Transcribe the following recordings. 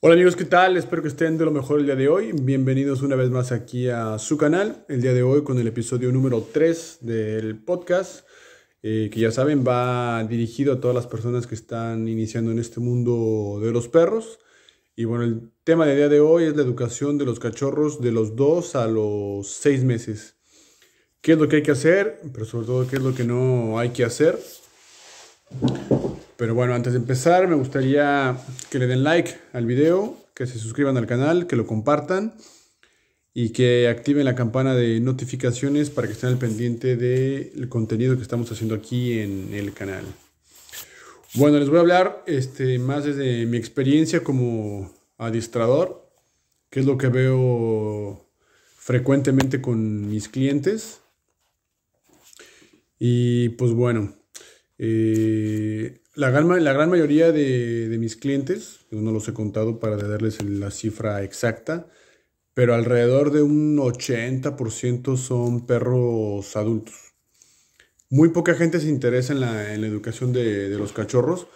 Hola amigos, ¿qué tal? Espero que estén de lo mejor el día de hoy. Bienvenidos una vez más aquí a su canal. El día de hoy con el episodio número 3 del podcast, eh, que ya saben va dirigido a todas las personas que están iniciando en este mundo de los perros. Y bueno, el tema del día de hoy es la educación de los cachorros de los 2 a los 6 meses. ¿Qué es lo que hay que hacer? Pero sobre todo, ¿qué es lo que no hay que hacer? Pero bueno, antes de empezar, me gustaría que le den like al video, que se suscriban al canal, que lo compartan y que activen la campana de notificaciones para que estén al pendiente del contenido que estamos haciendo aquí en el canal. Bueno, les voy a hablar este, más desde mi experiencia como adiestrador, que es lo que veo frecuentemente con mis clientes. Y pues bueno, eh, la, gran, mayoría de, mis clientes, no los he contado para darles la cifra exacta, pero alrededor de un 80% son perros adultos. Muy poca gente se interesa en la, educación de, los cachorros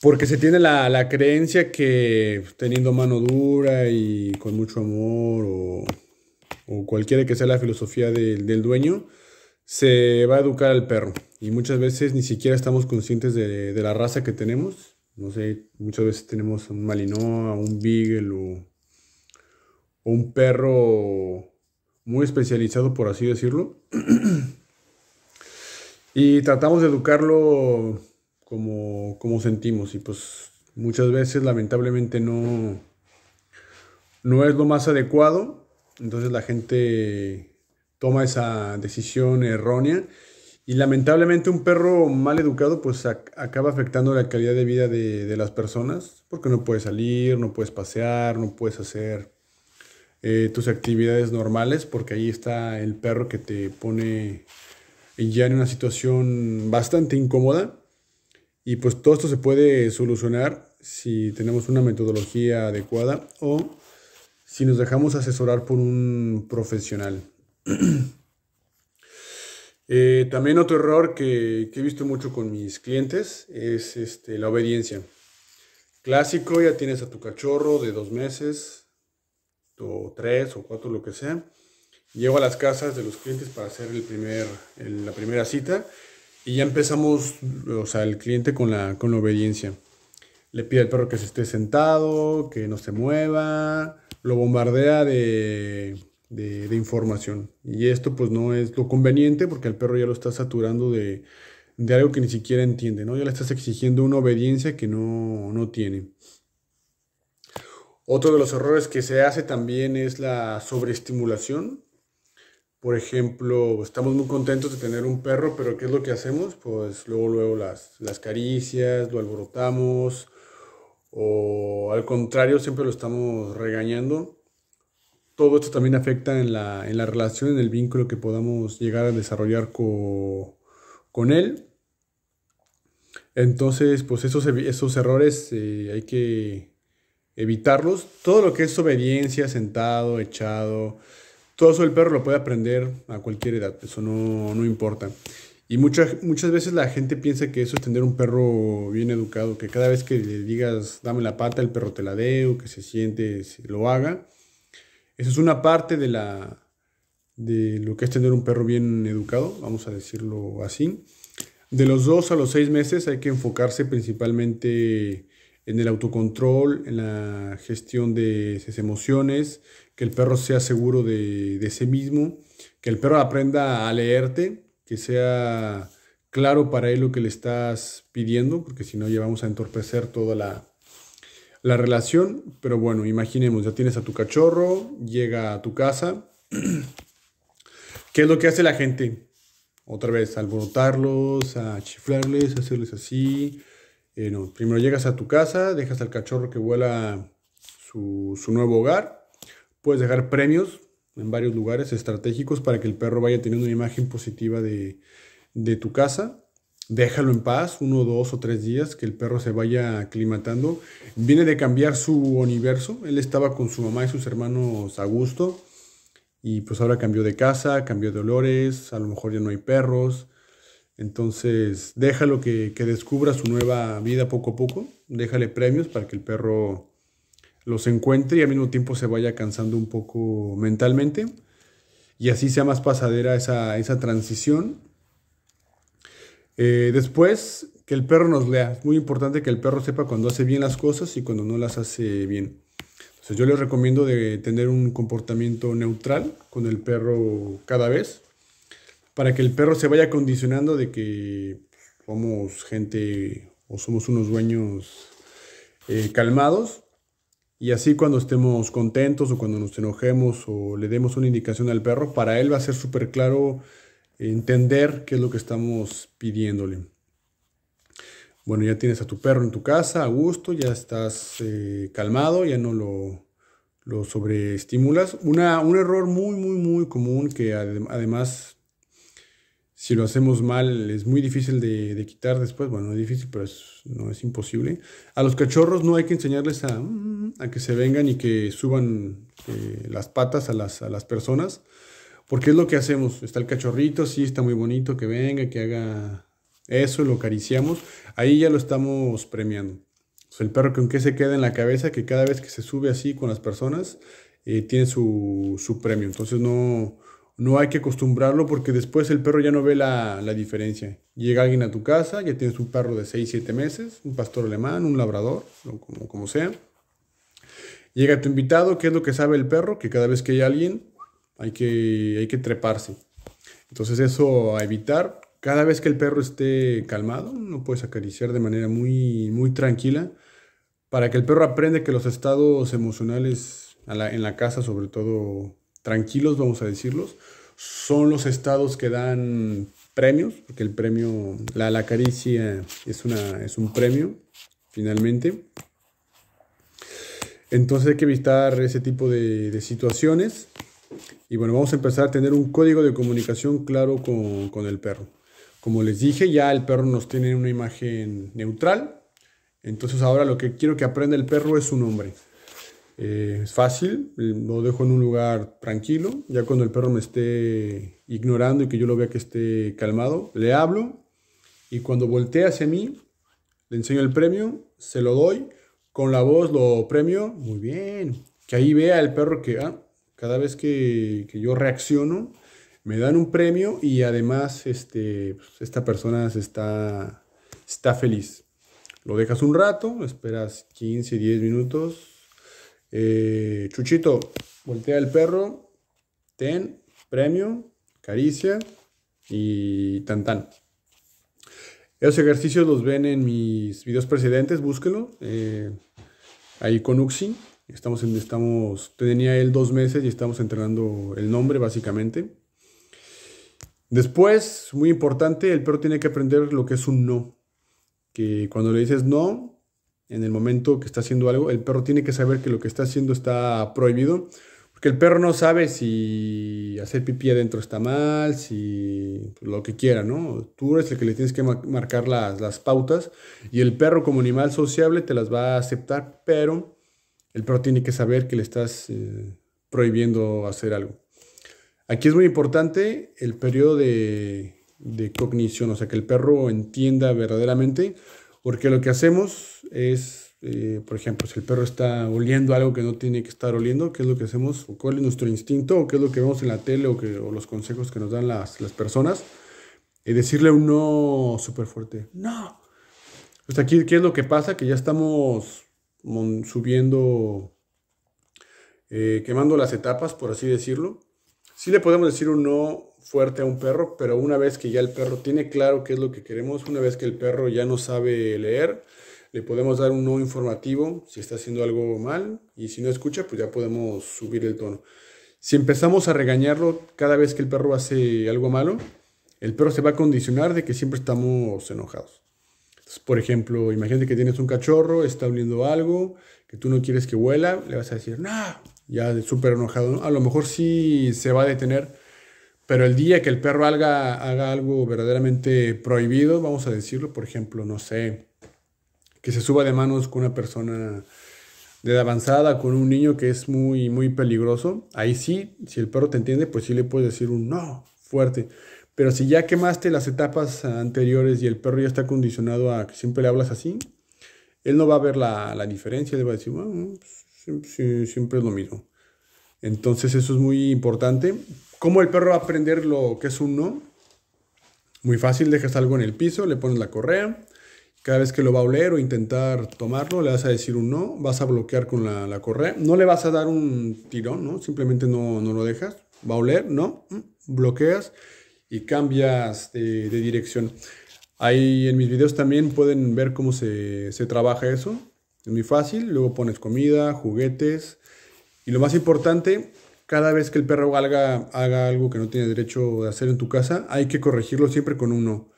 porque se tiene la, creencia que teniendo mano dura y con mucho amor o, cualquiera que sea la filosofía del dueño, se va a educar al perro. Y muchas veces ni siquiera estamos conscientes de, la raza que tenemos. No sé, muchas veces tenemos un Malinois, un Beagle o, o un perro muy especializado, por así decirlo. y tratamos de educarlo como, como sentimos. Y pues muchas veces lamentablemente no, no es lo más adecuado. Entonces la gente toma esa decisión errónea. Y lamentablemente un perro mal educado pues acaba afectando la calidad de vida de, las personas porque no puedes salir, no puedes pasear, no puedes hacer eh, tus actividades normales porque ahí está el perro que te pone ya en una situación bastante incómoda. Y pues todo esto se puede solucionar si tenemos una metodología adecuada o si nos dejamos asesorar por un profesional. Eh, también otro error que, he visto mucho con mis clientes es este, la obediencia. Clásico, ya tienes a tu cachorro de dos meses, o tres o cuatro, lo que sea. Llego a las casas de los clientes para hacer el primer, la primera cita y ya empezamos, o sea, el cliente con la, con la obediencia. Le pide al perro que se esté sentado, que no se mueva, lo bombardea de de, información. Y esto pues no es lo conveniente porque el perro ya lo está saturando de, algo que ni siquiera entiende, ¿no? Ya le estás exigiendo una obediencia que no, tiene. Otro de los errores que se hace también es la sobreestimulación. Por ejemplo, estamos muy contentos de tener un perro, pero ¿qué es lo que hacemos? Pues luego, luego las, las caricias, lo alborotamos, o al contrario, siempre lo estamos regañando todo esto también afecta en la, relación, en el vínculo que podamos llegar a desarrollar con, él. Entonces, pues esos, esos errores eh, hay que evitarlos. Todo lo que es obediencia, sentado, echado, todo eso el perro lo puede aprender a cualquier edad, eso no, importa. Y muchas muchas veces la gente piensa que eso es tener un perro bien educado, que cada vez que le digas dame la pata, el perro te la dé o que se siente, lo haga. Esa es una parte de, la, de lo que es tener un perro bien educado, vamos a decirlo así. De los dos a los seis meses hay que enfocarse principalmente en el autocontrol, en la gestión de esas emociones, que el perro sea seguro de, de sí mismo, que el perro aprenda a leerte, que sea claro para él lo que le estás pidiendo, porque si no llevamos a entorpecer toda la, la relación, pero bueno, imaginemos, ya tienes a tu cachorro, llega a tu casa. ¿Qué es lo que hace la gente? Otra vez, alborotarlos, a chiflarles, a hacerles así. Eh, primero llegas a tu casa, dejas al cachorro que vuela su, su nuevo hogar. Puedes dejar premios en varios lugares estratégicos para que el perro vaya teniendo una imagen positiva de, de tu casa déjalo en paz uno, dos o tres días, que el perro se vaya aclimatando. Viene de cambiar su universo, él estaba con su mamá y sus hermanos a gusto y pues ahora cambió de casa, cambió de olores, a lo mejor ya no hay perros. Entonces, déjalo que, descubra su nueva vida poco a poco, déjale premios para que el perro los encuentre y al mismo tiempo se vaya cansando un poco mentalmente y así sea más pasadera esa, esa transición eh, después, que el perro nos lea. Es muy importante que el perro sepa cuando hace bien las cosas y cuando no las hace bien. Entonces yo les recomiendo de tener un comportamiento neutral con el perro cada vez para que el perro se vaya condicionando de que somos gente o somos unos dueños eh, calmados y así cuando estemos contentos o cuando nos enojemos o le demos una indicación al perro, para él va a ser súper claro entender qué es lo que estamos pidiéndole. Bueno, ya tienes a tu perro en tu casa, a gusto, ya estás eh, calmado, ya no lo, lo sobreestimulas. Una, un error muy, muy, muy común que además, si lo hacemos mal, es muy difícil de, quitar después. Bueno, no es difícil, pero no es imposible. A los cachorros no hay que enseñarles a, mm, que se vengan y que suban eh, las patas a las, a las personas porque es lo que hacemos. Está el cachorrito, sí, está muy bonito, que venga, que haga eso, lo acariciamos. Ahí ya lo estamos premiando. el perro con aunque se queda en la cabeza, que cada vez que se sube así con las personas, eh, tiene su, premio. Entonces no, no hay que acostumbrarlo porque después el perro ya no ve la, diferencia. Llega alguien a tu casa, ya tienes un perro de 6, 7 meses, un pastor alemán, un labrador, como, como sea. Llega tu invitado, ¿qué es lo que sabe el perro? Que cada vez que hay alguien, hay que, hay que treparse. Entonces eso a evitar. Cada vez que el perro esté calmado, no puedes acariciar de manera muy, muy tranquila para que el perro aprenda que los estados emocionales en la casa, sobre todo tranquilos, vamos a decirlos, son los estados que dan premios, porque el premio, la, la caricia es, una, es un premio, finalmente. Entonces hay que evitar ese tipo de, de situaciones. Y bueno, vamos a empezar a tener un código de comunicación claro con, el perro. Como les dije, ya el perro nos tiene una imagen neutral. Entonces ahora lo que quiero que aprenda el perro es su nombre. Eh, es fácil, lo dejo en un lugar tranquilo. Ya cuando el perro me esté ignorando y que yo lo vea que esté calmado, le hablo. Y cuando voltea hacia mí, le enseño el premio, se lo doy. Con la voz lo premio, muy bien. Que ahí vea el perro que, va ah, cada vez que, yo reacciono, me dan un premio y además este, pues, esta persona está, está feliz. Lo dejas un rato, esperas 15, 10 minutos. Eh, Chuchito, voltea el perro, ten, premio, caricia y tan tan. Esos ejercicios los ven en mis videos precedentes, búsquelo eh, ahí con Uxi. Estamos, en, estamos, tenía él dos meses y estamos entrenando el nombre básicamente. Después, muy importante, el perro tiene que aprender lo que es un no. Que cuando le dices no, en el momento que está haciendo algo, el perro tiene que saber que lo que está haciendo está prohibido. Porque el perro no sabe si hacer pipí adentro está mal, si lo que quiera, ¿no? Tú eres el que le tienes que marcar las, las pautas y el perro como animal sociable te las va a aceptar, pero el perro tiene que saber que le estás eh, prohibiendo hacer algo. Aquí es muy importante el periodo de, cognición, o sea, que el perro entienda verdaderamente, porque lo que hacemos es, eh, por ejemplo, si el perro está oliendo algo que no tiene que estar oliendo, ¿qué es lo que hacemos? ¿O ¿Cuál es nuestro instinto? ¿O qué es lo que vemos en la tele o, los consejos que nos dan las, personas? y eh, decirle un no súper fuerte, no. hasta aquí, ¿qué es lo que pasa? Que ya estamos subiendo, eh, quemando las etapas, por así decirlo. Sí le podemos decir un no fuerte a un perro, pero una vez que ya el perro tiene claro qué es lo que queremos, una vez que el perro ya no sabe leer, le podemos dar un no informativo si está haciendo algo mal y si no escucha, pues ya podemos subir el tono. Si empezamos a regañarlo cada vez que el perro hace algo malo, el perro se va a condicionar de que siempre estamos enojados por ejemplo, imagínate que tienes un cachorro, está oliendo algo que tú no quieres que huela, le vas a decir, no, ya súper enojado. A lo mejor sí se va a detener, pero el día que el perro haga, haga algo verdaderamente prohibido, vamos a decirlo, por ejemplo, no sé, que se suba de manos con una persona de edad avanzada, con un niño que es muy, muy peligroso, ahí sí, si el perro te entiende, pues sí le puedes decir un no fuerte. Pero si ya quemaste las etapas anteriores y el perro ya está condicionado a que siempre le hablas así, él no va a ver la, diferencia, le va a decir, bueno, pues, siempre, es lo mismo. Entonces eso es muy importante. ¿Cómo el perro va a aprender lo que es un no? Muy fácil, dejas algo en el piso, le pones la correa, cada vez que lo va a oler o intentar tomarlo, le vas a decir un no, vas a bloquear con la, correa, no le vas a dar un tirón, ¿no? Simplemente no, no lo dejas, va a oler, no, mm, bloqueas y cambias de, dirección. Ahí en mis videos también pueden ver cómo se, trabaja eso. Es muy fácil. Luego pones comida, juguetes. Y lo más importante, cada vez que el perro haga, haga algo que no tiene derecho de hacer en tu casa, hay que corregirlo siempre con un no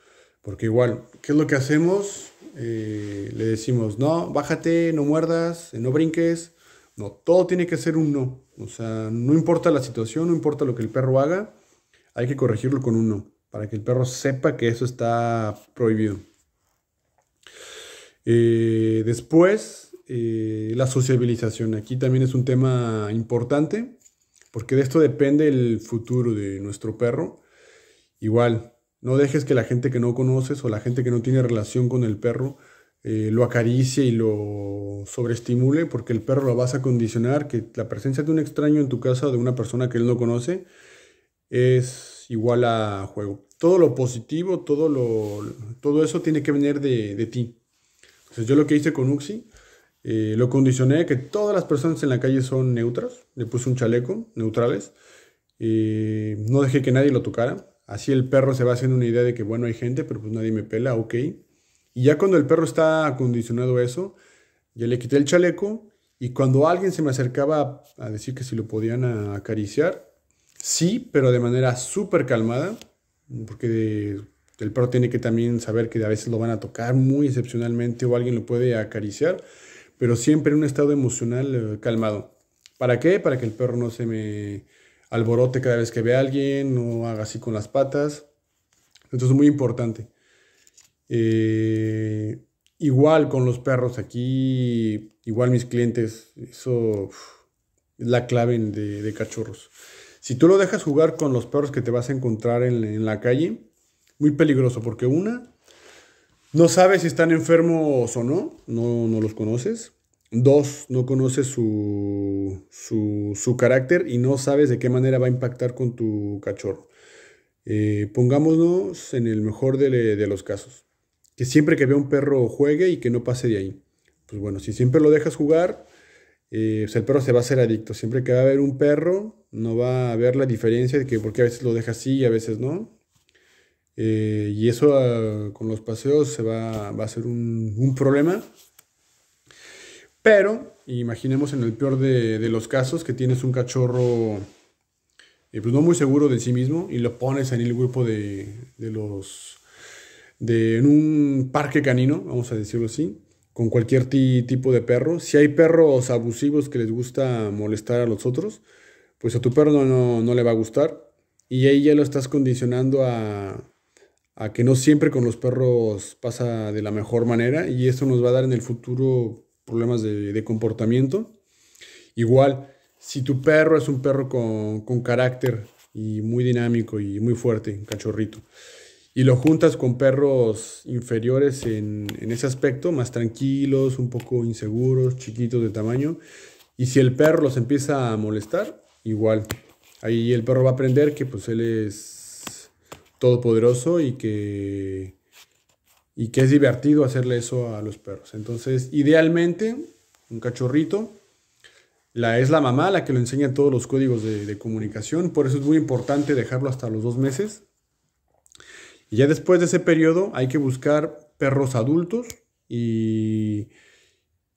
Porque igual, ¿qué es lo que hacemos? Eh, le decimos, no, bájate, no muerdas, no brinques. No, todo tiene que ser un no. O sea, no importa la situación, no importa lo que el perro haga, hay que corregirlo con uno, para que el perro sepa que eso está prohibido. Eh, después, eh, la sociabilización. Aquí también es un tema importante, porque de esto depende el futuro de nuestro perro. Igual, no dejes que la gente que no conoces o la gente que no tiene relación con el perro eh, lo acaricie y lo sobreestimule, porque el perro lo vas a condicionar, que la presencia de un extraño en tu casa, de una persona que él no conoce, es igual a juego. Todo lo positivo, todo, lo, todo eso tiene que venir de, ti. Entonces yo lo que hice con Uxi, eh, lo condicioné que todas las personas en la calle son neutras. Le puse un chaleco, neutrales. Eh, no dejé que nadie lo tocara. Así el perro se va haciendo una idea de que, bueno, hay gente, pero pues nadie me pela, ok. Y ya cuando el perro está acondicionado a eso, ya le quité el chaleco y cuando alguien se me acercaba a decir que si lo podían acariciar, Sí, pero de manera súper calmada, porque el perro tiene que también saber que a veces lo van a tocar muy excepcionalmente o alguien lo puede acariciar, pero siempre en un estado emocional eh, calmado. ¿Para qué? Para que el perro no se me alborote cada vez que ve a alguien, no haga así con las patas. Entonces es muy importante. Eh, igual con los perros aquí, igual mis clientes, eso es la clave de cachorros. Si tú lo dejas jugar con los perros que te vas a encontrar en, la calle, muy peligroso, porque una, no sabes si están enfermos o no, no, los conoces. Dos, no conoces su, carácter y no sabes de qué manera va a impactar con tu cachorro. Eh, pongámonos en el mejor de, los casos. Que siempre que vea un perro juegue y que no pase de ahí. Pues bueno, si siempre lo dejas jugar, eh, el perro se va a hacer adicto. Siempre que va a haber un perro, no va a ver la diferencia de que porque a veces lo deja así y a veces no. Eh, y eso ah, con los paseos se va, a ser un, problema. Pero imaginemos en el peor de, los casos que tienes un cachorro eh, pues no muy seguro de sí mismo y lo pones en el grupo de, de los... De, en un parque canino, vamos a decirlo así con cualquier tipo de perro. Si hay perros abusivos que les gusta molestar a los otros, pues a tu perro no, le va a gustar. Y ahí ya lo estás condicionando a, que no siempre con los perros pasa de la mejor manera. Y eso nos va a dar en el futuro problemas de, comportamiento. Igual, si tu perro es un perro con, con carácter y muy dinámico y muy fuerte, un cachorrito y lo juntas con perros inferiores en, ese aspecto, más tranquilos, un poco inseguros, chiquitos de tamaño. Y si el perro los empieza a molestar, igual. Ahí el perro va a aprender que pues él es todopoderoso y que, y que es divertido hacerle eso a los perros. Entonces, idealmente, un cachorrito, la, es la mamá la que lo enseña todos los códigos de, de comunicación. Por eso es muy importante dejarlo hasta los dos meses y ya después de ese periodo hay que buscar perros adultos y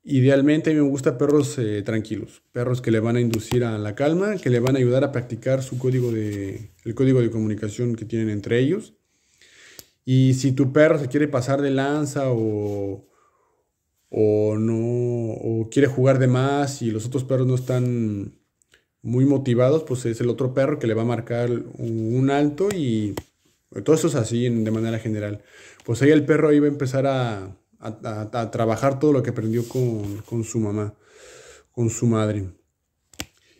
idealmente a mí me gusta perros eh, tranquilos, perros que le van a inducir a la calma, que le van a ayudar a practicar su código de, el código de comunicación que tienen entre ellos. Y si tu perro se quiere pasar de lanza o, o no o quiere jugar de más y los otros perros no están muy motivados, pues es el otro perro que le va a marcar un alto y todo eso es así de manera general. Pues ahí el perro iba a empezar a, a, trabajar todo lo que aprendió con, con, su mamá, con su madre.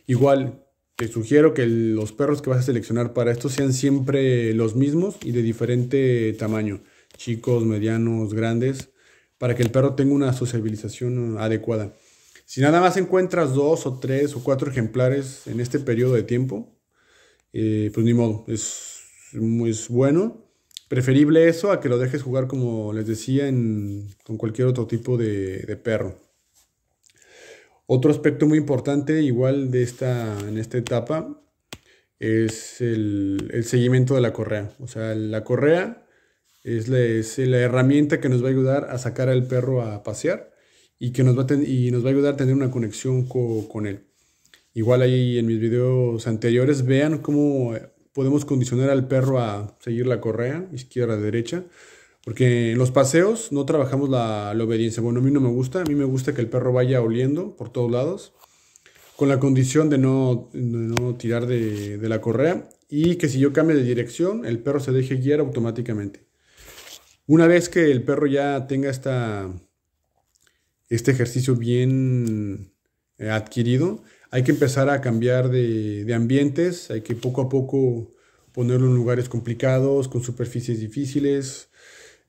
Igual, te sugiero que los perros que vas a seleccionar para esto sean siempre los mismos y de diferente tamaño. Chicos, medianos, grandes, para que el perro tenga una sociabilización adecuada. Si nada más encuentras dos o tres o cuatro ejemplares en este periodo de tiempo, eh, pues ni modo, es muy es bueno. Preferible eso a que lo dejes jugar, como les decía, en, con cualquier otro tipo de, perro. Otro aspecto muy importante, igual de esta, en esta etapa, es el, seguimiento de la correa. O sea, la correa es la, herramienta que nos va a ayudar a sacar al perro a pasear y que nos va a, y nos va a ayudar a tener una conexión con él. Igual ahí en mis videos anteriores vean cómo podemos condicionar al perro a seguir la correa, izquierda, derecha. Porque en los paseos no trabajamos la, obediencia. Bueno, a mí no me gusta. A mí me gusta que el perro vaya oliendo por todos lados. Con la condición de no, no tirar de, la correa. Y que si yo cambio de dirección, el perro se deje guiar automáticamente. Una vez que el perro ya tenga esta, este ejercicio bien eh, adquirido, hay que empezar a cambiar de, ambientes, hay que poco a poco ponerlo en lugares complicados, con superficies difíciles,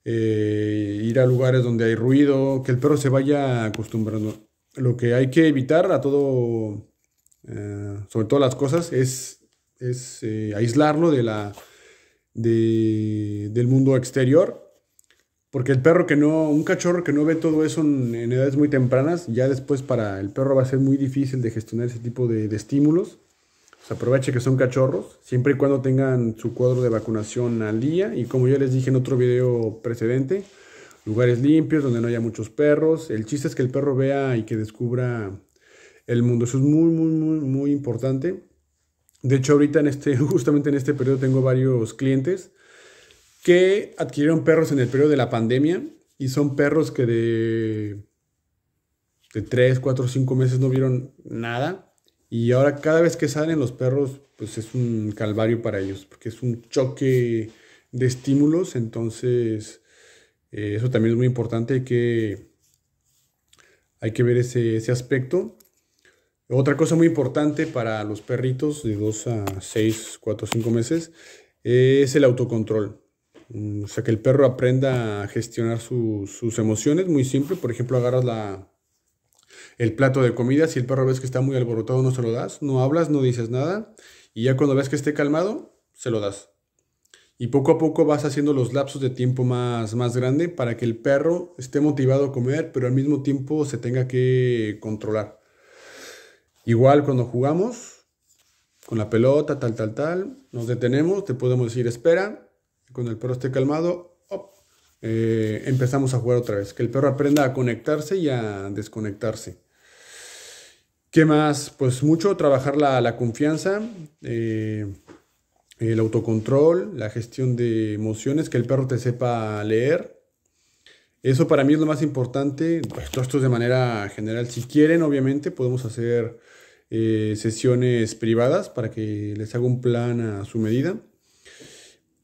eh, ir a lugares donde hay ruido, que el perro se vaya acostumbrando. Lo que hay que evitar a todo, eh, sobre todas las cosas, es, es eh, aislarlo de la, del mundo exterior porque el perro que no, un cachorro que no ve todo eso en, edades muy tempranas, ya después para el perro va a ser muy difícil de gestionar ese tipo de, estímulos. Se aproveche que son cachorros, siempre y cuando tengan su cuadro de vacunación al día. Y como ya les dije en otro video precedente, lugares limpios donde no haya muchos perros. El chiste es que el perro vea y que descubra el mundo. Eso es muy, muy, muy, muy importante. De hecho, ahorita en este, justamente en este periodo tengo varios clientes que adquirieron perros en el periodo de la pandemia y son perros que de, de 3, 4, 5 meses no vieron nada. Y ahora cada vez que salen los perros, pues es un calvario para ellos, porque es un choque de estímulos. Entonces, eh, eso también es muy importante, hay que, hay que ver ese, ese aspecto. Otra cosa muy importante para los perritos de 2 a 6, 4, 5 meses es el autocontrol. Mm, o sea, que el perro aprenda a gestionar sus emociones, muy simple. Por ejemplo, agarras la, el plato de comida, si el perro ves que está muy alborotado, no se lo das, no hablas, no dices nada, y ya cuando ves que esté calmado, se lo das. Y poco a poco vas haciendo los lapsos de tiempo más, más grande para que el perro esté motivado a comer, pero al mismo tiempo se tenga que controlar. Igual cuando jugamos con la pelota, tal, tal, tal, nos detenemos, te podemos decir espera, cuando el perro esté calmado, eh, empezamos a jugar otra vez. Que el perro aprenda a conectarse y a desconectarse. ¿Qué más? Pues mucho trabajar la, confianza, eh, el autocontrol, la gestión de emociones, que el perro te sepa leer. Eso para mí es lo más importante. Pues, esto es de manera general. Si quieren, obviamente, podemos hacer eh, sesiones privadas para que les haga un plan a su medida.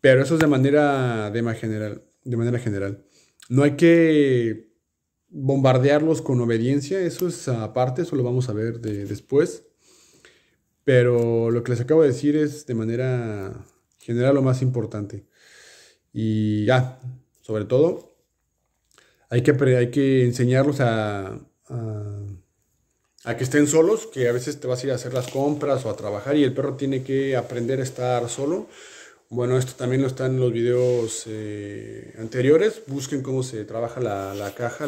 Pero eso es de manera, general. De manera general. No hay que bombardearlos con obediencia, eso es aparte, eso lo vamos a ver después. Pero lo que les acabo de decir es de manera general lo más importante. Y ya, sobre todo, hay que, hay que enseñarlos a, que estén solos, que a veces te vas a ir a hacer las compras o a trabajar y el perro tiene que aprender a estar solo bueno, esto también lo están en los videos eh, anteriores. Busquen cómo se trabaja la, caja,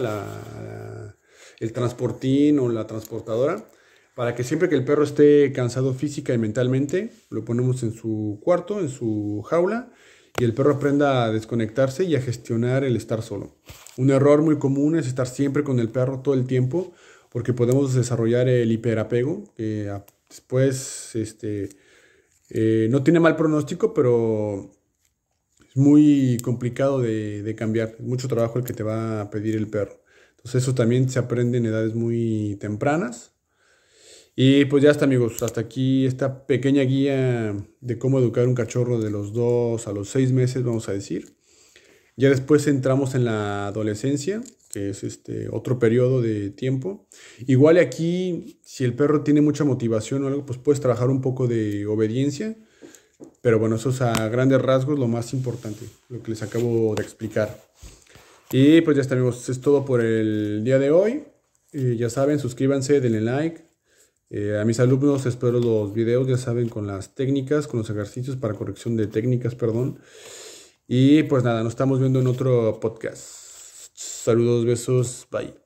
el transportín o la transportadora. Para que siempre que el perro esté cansado física y mentalmente, lo ponemos en su cuarto, en su jaula, y el perro aprenda a desconectarse y a gestionar el estar solo. Un error muy común es estar siempre con el perro todo el tiempo, porque podemos desarrollar el hiperapego, que después este, eh, no tiene mal pronóstico, pero es muy complicado de, de cambiar. Es mucho trabajo el que te va a pedir el perro. Entonces eso también se aprende en edades muy tempranas. Y pues ya está amigos, hasta aquí esta pequeña guía de cómo educar un cachorro de los 2 a los 6 meses, vamos a decir. Ya después entramos en la adolescencia, que es este otro periodo de tiempo. Igual aquí, si el perro tiene mucha motivación o algo, pues puedes trabajar un poco de obediencia. Pero bueno, eso es a grandes rasgos lo más importante, lo que les acabo de explicar. Y pues ya está amigos, es todo por el día de hoy. ya saben, suscríbanse, denle like. Eh, a mis alumnos espero los videos, ya saben, con las técnicas, con los ejercicios para corrección de técnicas, perdón. Y pues nada, nos estamos viendo en otro podcast. Saludos, besos, bye.